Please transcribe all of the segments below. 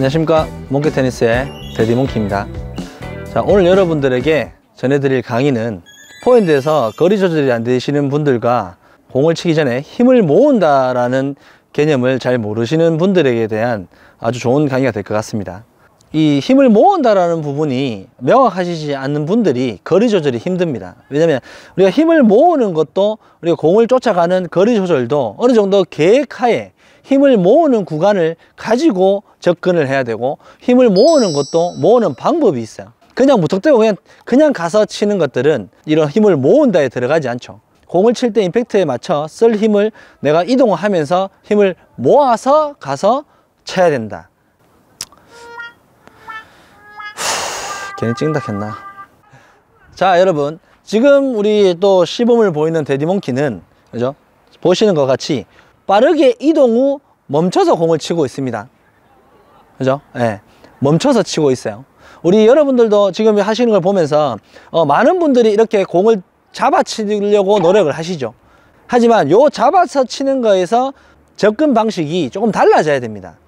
안녕하십니까 몽키 테니스의 데디 몽키입니다 자 오늘 여러분들에게 전해드릴 강의는 포핸드에서 거리 조절이 안 되시는 분들과 공을 치기 전에 힘을 모은다라는 개념을 잘 모르시는 분들에게 대한 아주 좋은 강의가 될 것 같습니다 이 힘을 모은다라는 부분이 명확하시지 않는 분들이 거리 조절이 힘듭니다 왜냐면 우리가 힘을 모으는 것도 우리가 공을 쫓아가는 거리 조절도 어느 정도 계획하에 힘을 모으는 구간을 가지고 접근을 해야 되고 힘을 모으는 것도 모으는 방법이 있어요 그냥 무턱대고 그냥, 그냥 가서 치는 것들은 이런 힘을 모은다에 들어가지 않죠 공을 칠 때 임팩트에 맞춰 쓸 힘을 내가 이동하면서 힘을 모아서 가서 쳐야 된다 후, 괜히 찡닥했나 자 여러분 지금 우리 또 시범을 보이는 데디몽키는 그죠 보시는 것 같이 빠르게 이동 후 멈춰서 공을 치고 있습니다. 그죠? 예. 네. 멈춰서 치고 있어요. 우리 여러분들도 지금 하시는 걸 보면서 어, 많은 분들이 이렇게 공을 잡아 치려고 노력을 하시죠. 하지만 요 잡아서 치는 거에서 접근 방식이 조금 달라져야 됩니다.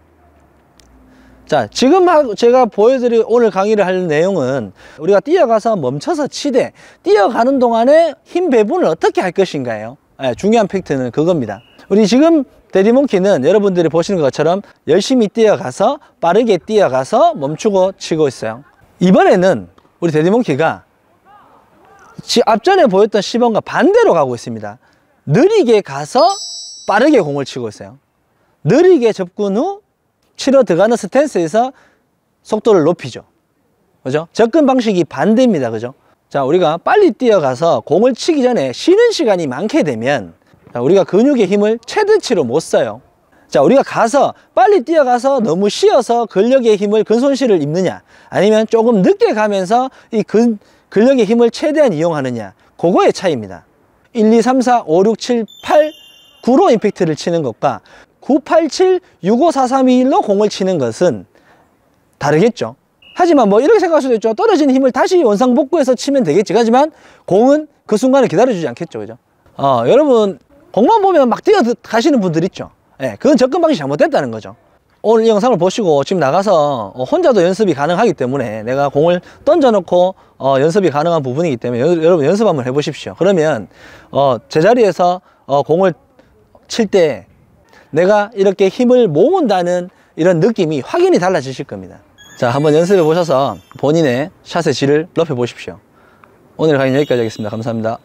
자, 지금 제가 보여드릴 오늘 강의를 할 내용은 우리가 뛰어가서 멈춰서 치되 뛰어가는 동안에 힘 배분을 어떻게 할 것인가요? 네, 예, 중요한 팩트는 그겁니다. 우리 지금 대리몽키는 여러분들이 보시는 것처럼 열심히 뛰어가서 빠르게 뛰어가서 멈추고 치고 있어요 이번에는 우리 대리몽키가 앞전에 보였던 시범과 반대로 가고 있습니다 느리게 가서 빠르게 공을 치고 있어요 느리게 접근 후 치러 들어가는 스탠스에서 속도를 높이죠 그죠? 접근 방식이 반대입니다 그죠? 자 우리가 빨리 뛰어가서 공을 치기 전에 쉬는 시간이 많게 되면 우리가 근육의 힘을 최대치로 못 써요 자 우리가 가서 빨리 뛰어가서 너무 쉬어서 근력의 힘을 근손실을 입느냐 아니면 조금 늦게 가면서 이 근, 근력의 힘을 최대한 이용하느냐 그거의 차이입니다 1, 2, 3, 4, 5, 6, 7, 8, 9로 임팩트를 치는 것과 9, 8, 7, 6, 5, 4, 3, 2, 1로 공을 치는 것은 다르겠죠 하지만 뭐 이렇게 생각할 수도 있죠 떨어진 힘을 다시 원상복구해서 치면 되겠지 하지만 공은 그 순간을 기다려주지 않겠죠 그죠? 어, 여러분 공만 보면 막 뛰어 가시는 분들 있죠 예, 그건 접근 방식이 잘못됐다는 거죠 오늘 이 영상을 보시고 지금 나가서 어, 혼자도 연습이 가능하기 때문에 내가 공을 던져놓고 어, 연습이 가능한 부분이기 때문에 여, 러분 연습 한번 해보십시오 그러면 어, 제자리에서 어, 공을 칠 때 내가 이렇게 힘을 모은다는 이런 느낌이 확연히 달라지실 겁니다 자 한번 연습해 보셔서 본인의 샷의 질을 높여 보십시오 오늘 강의 여기까지 하겠습니다 감사합니다